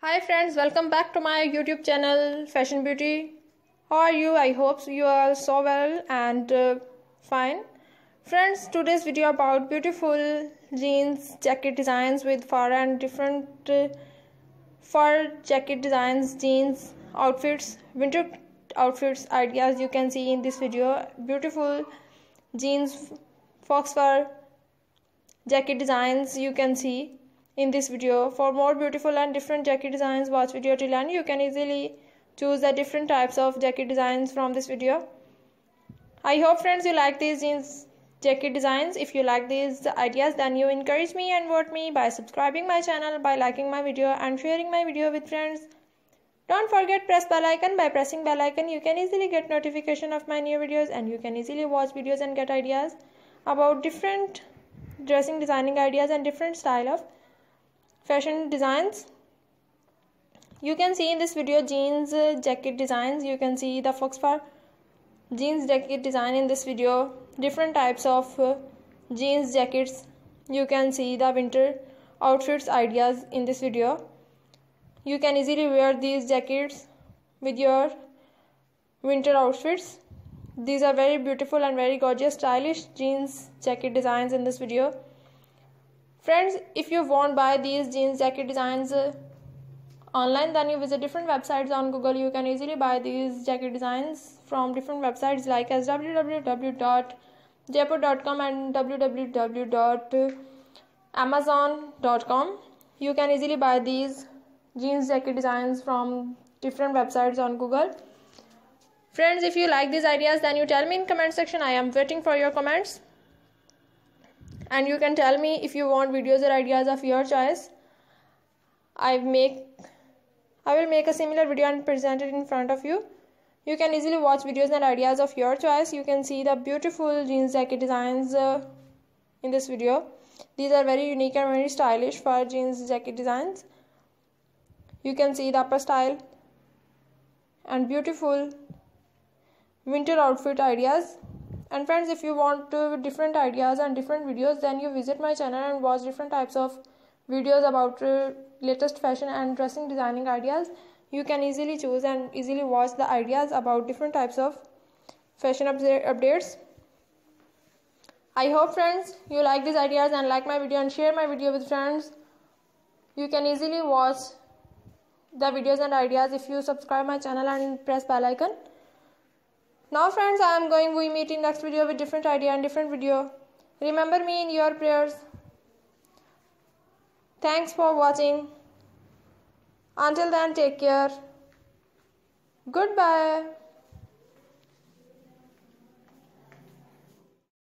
hi friends welcome back to my youtube channel fashion beauty how are you i hope you are so well and uh, fine friends today's video about beautiful jeans jacket designs with fur and different uh, fur jacket designs jeans outfits winter outfits ideas you can see in this video beautiful jeans fox fur jacket designs you can see in this video. For more beautiful and different jacket designs, watch video till end. You can easily choose the different types of jacket designs from this video. I hope friends you like these jeans jacket designs. If you like these ideas then you encourage me and vote me by subscribing my channel, by liking my video and sharing my video with friends. Don't forget press bell icon. By pressing bell icon you can easily get notification of my new videos and you can easily watch videos and get ideas about different dressing designing ideas and different style of fashion designs you can see in this video jeans uh, jacket designs you can see the fox fur jeans jacket design in this video different types of uh, jeans jackets you can see the winter outfits ideas in this video you can easily wear these jackets with your winter outfits these are very beautiful and very gorgeous stylish jeans jacket designs in this video friends if you want buy these jeans jacket designs uh, online then you visit different websites on google you can easily buy these jacket designs from different websites like as www.jeppo.com and www.amazon.com you can easily buy these jeans jacket designs from different websites on google friends if you like these ideas then you tell me in comment section i am waiting for your comments and you can tell me if you want videos or ideas of your choice i make i will make a similar video and present it in front of you you can easily watch videos and ideas of your choice you can see the beautiful jeans jacket designs uh, in this video these are very unique and very stylish for jeans jacket designs you can see the upper style and beautiful winter outfit ideas and friends if you want to different ideas and different videos then you visit my channel and watch different types of videos about uh, latest fashion and dressing designing ideas you can easily choose and easily watch the ideas about different types of fashion updates i hope friends you like these ideas and like my video and share my video with friends you can easily watch the videos and ideas if you subscribe my channel and press bell icon now friends, I am going. We meet in next video with different idea and different video. Remember me in your prayers. Thanks for watching. Until then, take care. Goodbye.